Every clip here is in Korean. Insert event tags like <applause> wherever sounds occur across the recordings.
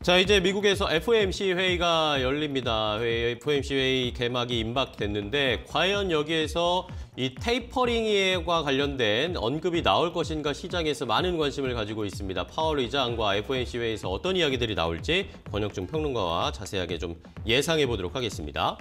자 이제 미국에서 FOMC 회의가 열립니다. 회의, FOMC 회의 개막이 임박됐는데 과연 여기에서 이 테이퍼링과 관련된 언급이 나올 것인가 시장에서 많은 관심을 가지고 있습니다. 파월 의장과 FOMC 회의에서 어떤 이야기들이 나올지 권혁중 평론가와 자세하게 좀 예상해 보도록 하겠습니다.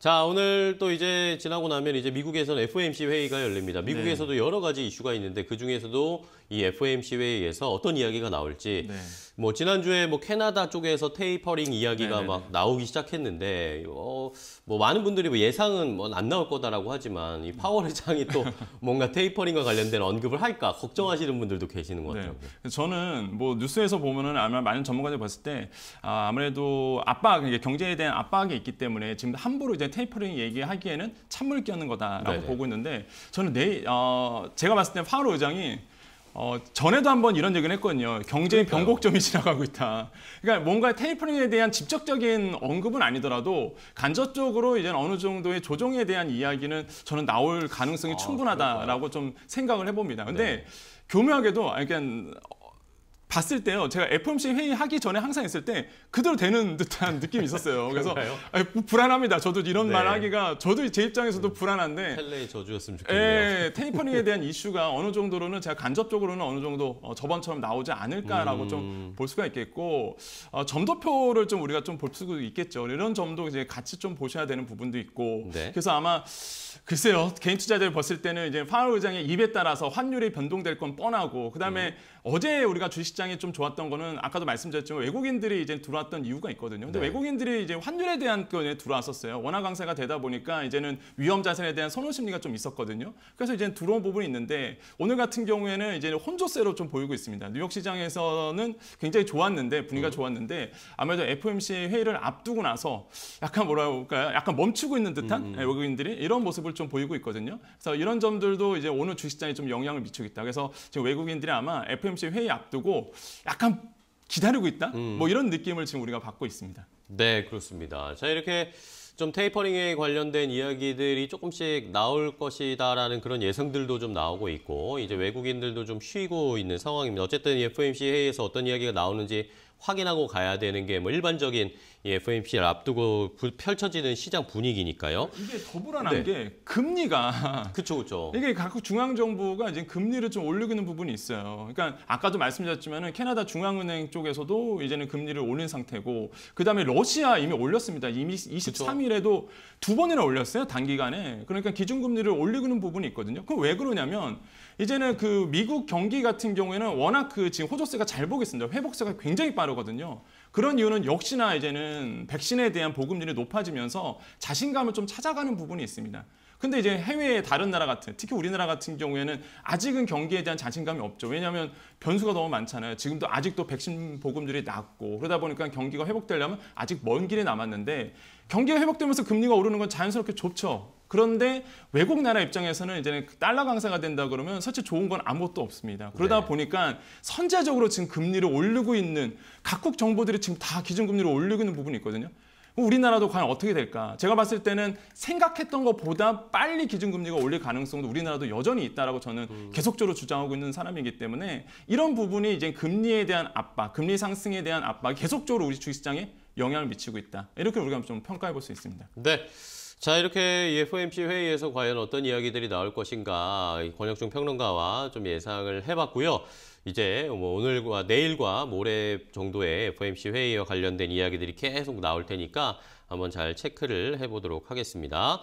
자 오늘 또 이제 지나고 나면 이제 미국에서는 FOMC 회의가 열립니다. 미국에서도 네. 여러 가지 이슈가 있는데 그 중에서도 이 FOMC 회의에서 어떤 이야기가 나올지 네. 뭐 지난주에 뭐 캐나다 쪽에서 테이퍼링 이야기가 네네막 네. 나오기 시작했는데 어, 뭐 많은 분들이 뭐 예상은 뭐 안 나올 거다라고 하지만 이 파월 회장이 또 <laughs> 뭔가 테이퍼링과 관련된 언급을 할까 걱정하시는 분들도 계시는 것 같아요. 네. 저는 뭐 뉴스에서 보면은 아마 많은 전문가들 봤을 때 아, 아무래도 압박 이 경제에 대한 압박이 있기 때문에 지금 함부로 이제 테이퍼링 얘기하기에는 찬물 끼얹는 거다라고 네네. 보고 있는데 저는 내 어, 제가 봤을 때 파월 의장이 어, 전에도 한번 이런 얘기를 했거든요. 경제의 변곡점이 <laughs> 지나가고 있다. 그러니까 뭔가 테이퍼링에 대한 직접적인 언급은 아니더라도 간접적으로 이제 어느 정도의 조정에 대한 이야기는 저는 나올 가능성이 아, 충분하다라고 그좀 생각을 해봅니다. 근데 네. 교묘하게도 그러니까 봤을 때요. 제가 FOMC 회의 하기 전에 항상 있을 때 그대로 되는 듯한 느낌이 있었어요. 그래서 아니, 불안합니다. 저도 이런 네. 말 하기가 저도 제 입장에서도 음. 불안한데 텔레의 저주였으면 예, 좋겠네요. 예, <laughs> 테이퍼링에 대한 이슈가 어느 정도로는 제가 간접적으로는 어느 정도 어, 저번처럼 나오지 않을까라고 음. 좀볼 수가 있겠고 어, 점도표를 좀 우리가 좀 볼 수도 있겠죠. 이런 점도 이제 같이 좀 보셔야 되는 부분도 있고 네. 그래서 아마 글쎄요 개인 투자자들 봤을 때는 이제 파월 의장의 입에 따라서 환율이 변동될 건 뻔하고 그다음에 음. 어제 우리가 주식시장이 좀 좋았던 거는 아까도 말씀드렸지만 외국인들이 이제 들어왔던 이유가 있거든요. 근데 네. 외국인들이 이제 환율에 대한 거에 들어왔었어요. 원화 강세가 되다 보니까 이제는 위험 자산에 대한 선호 심리가 좀 있었거든요. 그래서 이제 들어온 부분이 있는데 오늘 같은 경우에는 이제 혼조세로 좀 보이고 있습니다. 뉴욕 시장에서는 굉장히 좋았는데 분위기가 음. 좋았는데 아무래도 FOMC 회의를 앞두고 나서 약간 뭐라 할까요? 약간 멈추고 있는 듯한 음. 네, 외국인들이 이런 모습을 좀 보이고 있거든요. 그래서 이런 점들도 이제 오늘 주식장에 좀 영향을 미치겠다. 그래서 지금 외국인들이 아마 FOMC 금융감독 회의 앞두고 약간 기다리고 있다? 음. 뭐 이런 느낌을 지금 우리가 받고 있습니다. 네, 그렇습니다. 자, 이렇게 좀 테이퍼링에 관련된 이야기들이 조금씩 나올 것이다라는 그런 예상들도 좀 나오고 있고 이제 외국인들도 좀 쉬고 있는 상황입니다. 어쨌든 FOMC 회의에서 어떤 이야기가 나오는지 확인하고 가야 되는 게 뭐 일반적인 FOMC를 앞두고 펼쳐지는 시장 분위기니까요. 이게 더 불안한 네. 게 금리가 그렇죠, <laughs> 그렇죠. 이게 각국 중앙 정부가 이제 금리를 좀 올리고 있는 부분이 있어요. 그러니까 아까도 말씀드렸지만은 캐나다 중앙은행 쪽에서도 이제는 금리를 올린 상태고 그다음에 러시아 이미 올렸습니다. 이미 23일에도 두 번이나 올렸어요 단기간에. 그러니까 기준금리를 올리고 있는 부분이 있거든요. 그럼 왜 그러냐면 이제는 그 미국 경기 같은 경우에는 워낙 그 지금 호조세가 잘 보겠습니다. 회복세가 굉장히 빠르거든요. 그런 이유는 역시나 이제는 백신에 대한 보급률이 높아지면서 자신감을 좀 찾아가는 부분이 있습니다. 근데 이제 해외의 다른 나라 같은 특히 우리나라 같은 경우에는 아직은 경기에 대한 자신감이 없죠. 왜냐하면 변수가 너무 많잖아요. 지금도 아직도 백신 보금률이 낮고 그러다 보니까 경기가 회복되려면 아직 먼 길이 남았는데 경기가 회복되면서 금리가 오르는 건 자연스럽게 좋죠. 그런데 외국 나라 입장에서는 이제 는 그 달러 강세가 된다 그러면 사실 좋은 건 아무것도 없습니다. 그러다 네. 보니까 선제적으로 지금 금리를 올리고 있는 각국 정부들이 지금 다 기준금리를 올리고 있는 부분이 있거든요. 우리나라도 과연 어떻게 될까? 제가 봤을 때는 생각했던 것보다 빨리 기준금리가 올릴 가능성도 우리나라도 여전히 있다라고 저는 음. 계속적으로 주장하고 있는 사람이기 때문에 이런 부분이 이제 금리에 대한 압박, 금리 상승에 대한 압박 계속적으로 우리 주식시장에 영향을 미치고 있다. 이렇게 우리가 좀 평가해 볼 수 있습니다. 네. 자 이렇게 FOMC 회의에서 과연 어떤 이야기들이 나올 것인가 권혁중 평론가와 좀 예상을 해봤고요. 이제 뭐 오늘과 내일과 모레 정도의 FOMC 회의와 관련된 이야기들이 계속 나올 테니까 한번 잘 체크를 해보도록 하겠습니다.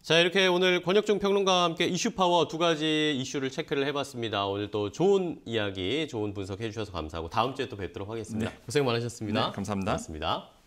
자 이렇게 오늘 권혁중 평론가와 함께 이슈파워 두 가지 이슈를 체크를 해봤습니다. 오늘 또 좋은 이야기, 좋은 분석해 주셔서 감사하고 다음 주에 또 뵙도록 하겠습니다. 네. 고생 많으셨습니다. 네, 감사합니다. 고맙습니다.